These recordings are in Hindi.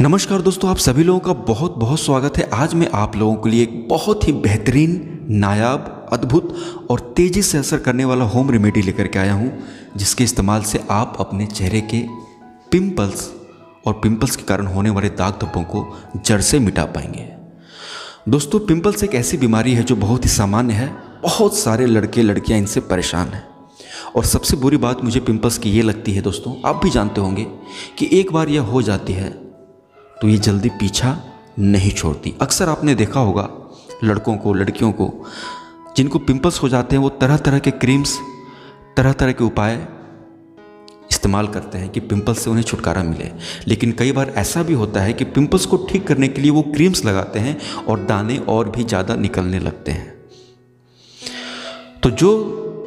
नमस्कार दोस्तों आप सभी लोगों का बहुत बहुत स्वागत है आज मैं आप लोगों के लिए एक बहुत ही बेहतरीन नायाब अद्भुत और तेज़ी से असर करने वाला होम रेमेडी लेकर के आया हूँ जिसके इस्तेमाल से आप अपने चेहरे के पिंपल्स और पिंपल्स के कारण होने वाले दाग धब्बों को जड़ से मिटा पाएंगे दोस्तों पिम्पल्स एक ऐसी बीमारी है जो बहुत ही सामान्य है बहुत सारे लड़के लड़कियाँ इनसे परेशान हैं और सबसे बुरी बात मुझे पिंपल्स की ये लगती है दोस्तों आप भी जानते होंगे कि एक बार यह हो जाती है तो ये जल्दी पीछा नहीं छोड़ती अक्सर आपने देखा होगा लड़कों को लड़कियों को जिनको पिंपल्स हो जाते हैं वो तरह तरह के क्रीम्स तरह तरह के उपाय इस्तेमाल करते हैं कि पिंपल्स से उन्हें छुटकारा मिले लेकिन कई बार ऐसा भी होता है कि पिंपल्स को ठीक करने के लिए वो क्रीम्स लगाते हैं और दाने और भी ज़्यादा निकलने लगते हैं तो जो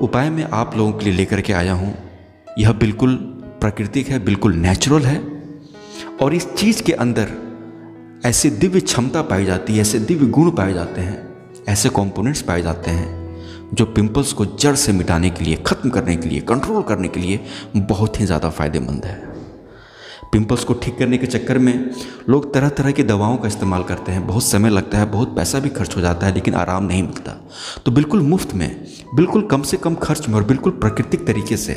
उपाय मैं आप लोगों के लिए लेकर के आया हूँ यह बिल्कुल प्राकृतिक है बिल्कुल नेचुरल है और इस चीज़ के अंदर ऐसे दिव्य क्षमता पाई जाती है ऐसे दिव्य गुण पाए जाते हैं ऐसे कंपोनेंट्स पाए जाते हैं जो पिंपल्स को जड़ से मिटाने के लिए ख़त्म करने के लिए कंट्रोल करने के लिए बहुत ही ज़्यादा फ़ायदेमंद है पिंपल्स को ठीक करने के चक्कर में लोग तरह तरह की दवाओं का इस्तेमाल करते हैं बहुत समय लगता है बहुत पैसा भी खर्च हो जाता है लेकिन आराम नहीं मिलता तो बिल्कुल मुफ्त में बिल्कुल कम से कम खर्च में और बिल्कुल प्राकृतिक तरीके से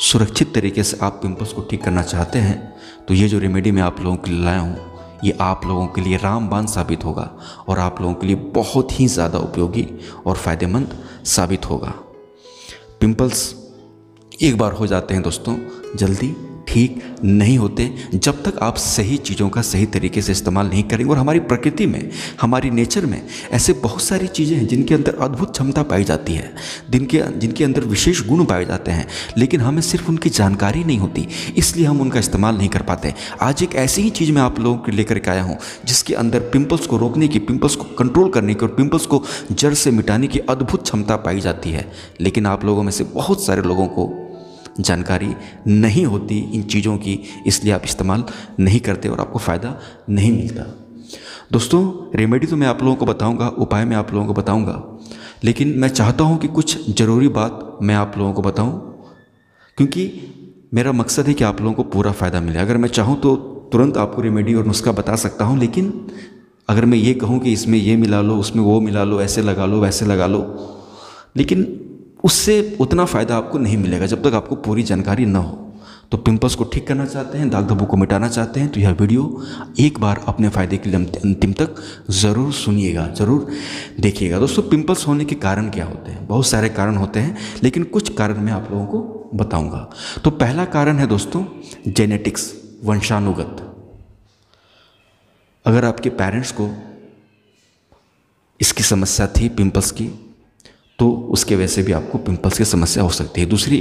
सुरक्षित तरीके से आप पिंपल्स को ठीक करना चाहते हैं तो ये जो रेमेडी मैं आप लोगों के लिए लाया हूँ ये आप लोगों के लिए रामबान साबित होगा और आप लोगों के लिए बहुत ही ज़्यादा उपयोगी और फ़ायदेमंद साबित होगा पिंपल्स एक बार हो जाते हैं दोस्तों जल्दी ठीक नहीं होते जब तक आप सही चीज़ों का सही तरीके से इस्तेमाल नहीं करेंगे और हमारी प्रकृति में हमारी नेचर में ऐसे बहुत सारी चीज़ें हैं जिनके अंदर अद्भुत क्षमता पाई जाती है जिनके जिनके अंदर विशेष गुण पाए जाते हैं लेकिन हमें सिर्फ उनकी जानकारी नहीं होती इसलिए हम उनका इस्तेमाल नहीं कर पाते आज एक ऐसी ही चीज़ मैं आप लोगों के लेकर के आया हूँ जिसके अंदर पिम्पल्स को रोकने की पिम्पल्स को कंट्रोल करने की और पिम्पल्स को जड़ से मिटाने की अद्भुत क्षमता पाई जाती है लेकिन आप लोगों में से बहुत सारे लोगों को जानकारी नहीं होती इन चीज़ों की इसलिए आप इस्तेमाल नहीं करते और आपको फ़ायदा नहीं मिलता दोस्तों रेमेडी तो मैं आप लोगों को बताऊंगा उपाय मैं आप लोगों को बताऊंगा लेकिन मैं चाहता हूं कि कुछ ज़रूरी बात मैं आप लोगों को बताऊं क्योंकि मेरा मकसद है कि आप लोगों को पूरा फ़ायदा मिले अगर मैं चाहूं तो तुरंत आपको रेमेडी और नुस्खा बता सकता हूं लेकिन अगर मैं ये कहूं कि इसमें ये मिला लो उसमें वो मिला लो ऐसे लगा लो वैसे लगा लो लेकिन उससे उतना फ़ायदा आपको नहीं मिलेगा जब तक आपको पूरी जानकारी ना हो तो पिंपल्स को ठीक करना चाहते हैं दाग धब्बों को मिटाना चाहते हैं तो यह वीडियो एक बार अपने फ़ायदे के लिए अंतिम तक ज़रूर सुनिएगा ज़रूर देखिएगा दोस्तों पिंपल्स होने के कारण क्या होते हैं बहुत सारे कारण होते हैं लेकिन कुछ कारण मैं आप लोगों को बताऊंगा तो पहला कारण है दोस्तों जेनेटिक्स वंशानुगत अगर आपके पेरेंट्स को इसकी समस्या थी पिंपल्स की तो उसके वजह से भी आपको पिंपल्स की समस्या हो सकती है दूसरी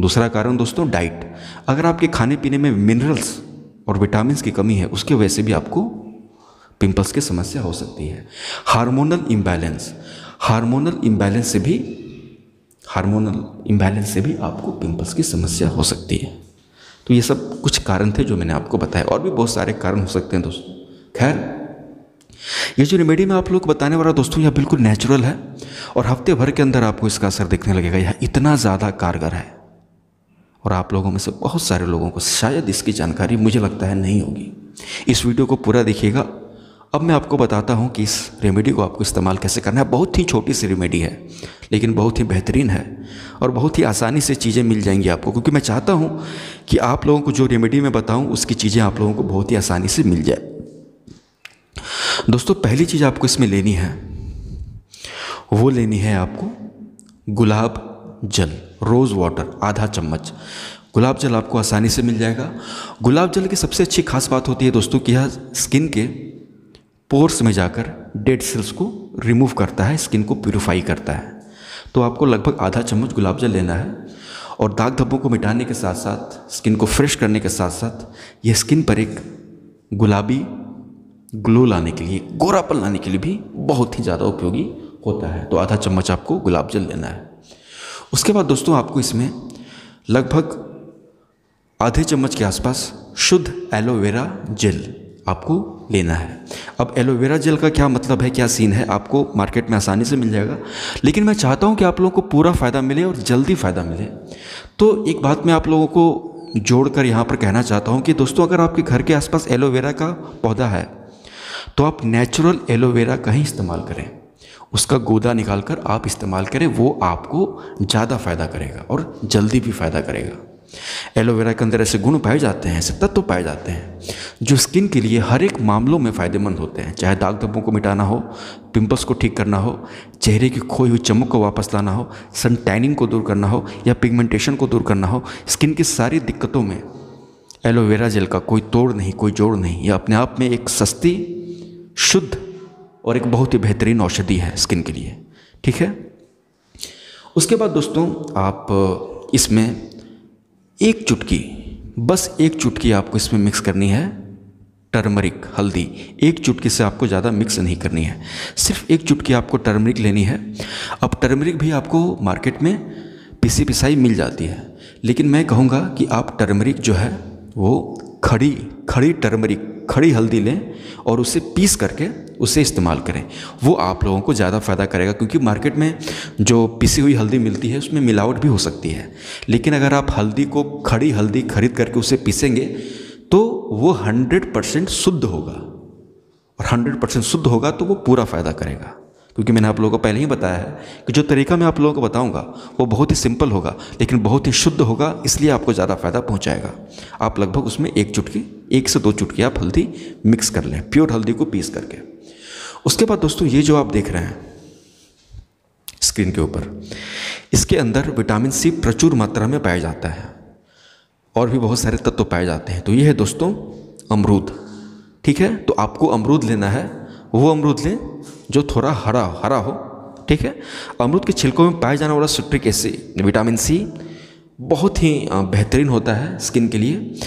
दूसरा कारण दोस्तों डाइट अगर आपके खाने पीने में मिनरल्स और विटामिन की कमी है उसके वजह से भी आपको पिंपल्स की समस्या हो सकती है हार्मोनल इम्बैलेंस हार्मोनल इम्बैलेंस से भी हार्मोनल इम्बैलेंस से भी आपको पिंपल्स की समस्या हो सकती है तो ये सब कुछ कारण थे जो मैंने आपको बताया और भी बहुत सारे कारण हो सकते हैं दोस्तों खैर ये जो रेमेडी मैं आप लोग को बताने वाला दोस्तों यह बिल्कुल नेचुरल है और हफ्ते भर के अंदर आपको इसका असर देखने लगेगा यह इतना ज़्यादा कारगर है और आप लोगों में से बहुत सारे लोगों को शायद इसकी जानकारी मुझे लगता है नहीं होगी इस वीडियो को पूरा देखिएगा अब मैं आपको बताता हूँ कि इस रेमेडी को आपको इस्तेमाल कैसे करना है बहुत ही छोटी सी रेमेडी है लेकिन बहुत ही बेहतरीन है और बहुत ही आसानी से चीज़ें मिल जाएंगी आपको क्योंकि मैं चाहता हूँ कि आप लोगों को जो रेमेडी मैं बताऊँ उसकी चीज़ें आप लोगों को बहुत ही आसानी से मिल जाए दोस्तों पहली चीज़ आपको इसमें लेनी है वो लेनी है आपको गुलाब जल रोज़ वाटर आधा चम्मच गुलाब जल आपको आसानी से मिल जाएगा गुलाब जल की सबसे अच्छी खास बात होती है दोस्तों कि यह स्किन के पोर्स में जाकर डेड सेल्स को रिमूव करता है स्किन को प्योरीफाई करता है तो आपको लगभग आधा चम्मच गुलाब जल लेना है और दाग धब्बों को मिटाने के साथ साथ स्किन को फ्रेश करने के साथ साथ यह स्किन पर एक गुलाबी ग्लो लाने के लिए गोरापन लाने के लिए भी बहुत ही ज़्यादा उपयोगी होता है तो आधा चम्मच आपको गुलाब जल लेना है उसके बाद दोस्तों आपको इसमें लगभग आधे चम्मच के आसपास शुद्ध एलोवेरा जेल आपको लेना है अब एलोवेरा जेल का क्या मतलब है क्या सीन है आपको मार्केट में आसानी से मिल जाएगा लेकिन मैं चाहता हूँ कि आप लोगों को पूरा फ़ायदा मिले और जल्दी फ़ायदा मिले तो एक बात मैं आप लोगों को जोड़कर यहाँ पर कहना चाहता हूँ कि दोस्तों अगर आपके घर के आसपास एलोवेरा का पौधा है तो आप नेचुरल एलोवेरा का ही इस्तेमाल करें उसका गोदा निकाल कर आप इस्तेमाल करें वो आपको ज़्यादा फ़ायदा करेगा और जल्दी भी फ़ायदा करेगा एलोवेरा के अंदर ऐसे गुण पाए जाते हैं ऐसे तत्व पाए जाते हैं जो स्किन के लिए हर एक मामलों में फ़ायदेमंद होते हैं चाहे दाग धब्बों को मिटाना हो पिंपल्स को ठीक करना हो चेहरे की खोई हुई चमक को वापस लाना हो सन टैनिंग को दूर करना हो या पिगमेंटेशन को दूर करना हो स्किन की सारी दिक्कतों में एलोवेरा जेल का कोई तोड़ नहीं कोई जोड़ नहीं यह अपने आप में एक सस्ती शुद्ध और एक बहुत ही बेहतरीन औषधि है स्किन के लिए ठीक है उसके बाद दोस्तों आप इसमें एक चुटकी बस एक चुटकी आपको इसमें मिक्स करनी है टर्मरिक हल्दी एक चुटकी से आपको ज़्यादा मिक्स नहीं करनी है सिर्फ एक चुटकी आपको टर्मरिक लेनी है अब टर्मरिक भी आपको मार्केट में पिसी पिसाई मिल जाती है लेकिन मैं कहूँगा कि आप टर्मरिक जो है वो खड़ी खड़ी टर्मरिक खड़ी हल्दी लें और उसे पीस करके उसे इस्तेमाल करें वो आप लोगों को ज़्यादा फ़ायदा करेगा क्योंकि मार्केट में जो पिसी हुई हल्दी मिलती है उसमें मिलावट भी हो सकती है लेकिन अगर आप हल्दी को खड़ी हल्दी खरीद करके उसे पीसेंगे तो वो हंड्रेड परसेंट शुद्ध होगा और हंड्रेड परसेंट शुद्ध होगा तो वो पूरा फ़ायदा करेगा क्योंकि मैंने आप लोगों को पहले ही बताया है कि जो तरीका मैं आप लोगों को बताऊंगा वो बहुत ही सिंपल होगा लेकिन बहुत ही शुद्ध होगा इसलिए आपको ज़्यादा फ़ायदा पहुंचाएगा आप लगभग उसमें एक चुटकी एक से दो चुटकी आप हल्दी मिक्स कर लें प्योर हल्दी को पीस करके उसके बाद दोस्तों ये जो आप देख रहे हैं स्क्रीन के ऊपर इसके अंदर विटामिन सी प्रचुर मात्रा में पाया जाता है और भी बहुत सारे तत्व पाए जाते हैं तो ये है दोस्तों अमरूद ठीक है तो आपको अमरूद लेना है वो अमरूद लें जो थोड़ा हरा हरा हो ठीक है अमरूद के छिलकों में पाया जाने वाला सिट्रिक एसिड विटामिन सी बहुत ही बेहतरीन होता है स्किन के लिए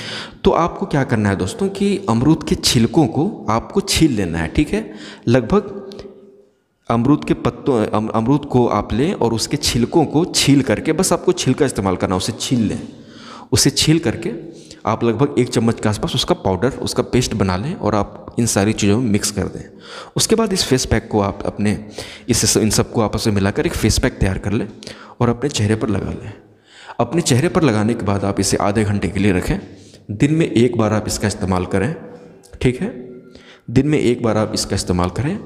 तो आपको क्या करना है दोस्तों कि अमरूद के छिलकों को आपको छील लेना है ठीक है लगभग अमरूद के पत्तों अमरूद को आप लें और उसके छिलकों को छील करके बस आपको छिलका इस्तेमाल करना उसे छील लें उसे छील करके आप लगभग एक चम्मच के आसपास उसका पाउडर उसका पेस्ट बना लें और आप इन सारी चीज़ों में मिक्स कर दें उसके बाद इस फेस पैक को आप अपने इस इन सबको आपस में मिलाकर एक फेस पैक तैयार कर लें और अपने चेहरे पर लगा लें अपने चेहरे पर लगाने के बाद आप इसे आधे घंटे के लिए रखें दिन में एक बार आप इसका इस्तेमाल करें ठीक है दिन में एक बार आप इसका इस्तेमाल करें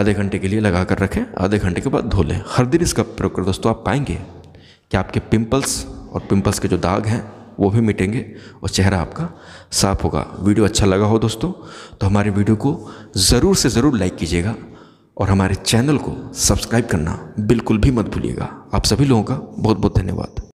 आधे घंटे के लिए लगा कर रखें आधे घंटे के बाद धो लें हर दिन इसका प्रयोग करें दोस्तों आप पाएंगे कि आपके पिंपल्स और पिंपल्स के जो दाग हैं वो भी मिटेंगे और चेहरा आपका साफ होगा वीडियो अच्छा लगा हो दोस्तों तो हमारे वीडियो को ज़रूर से ज़रूर लाइक कीजिएगा और हमारे चैनल को सब्सक्राइब करना बिल्कुल भी मत भूलिएगा आप सभी लोगों का बहुत बहुत धन्यवाद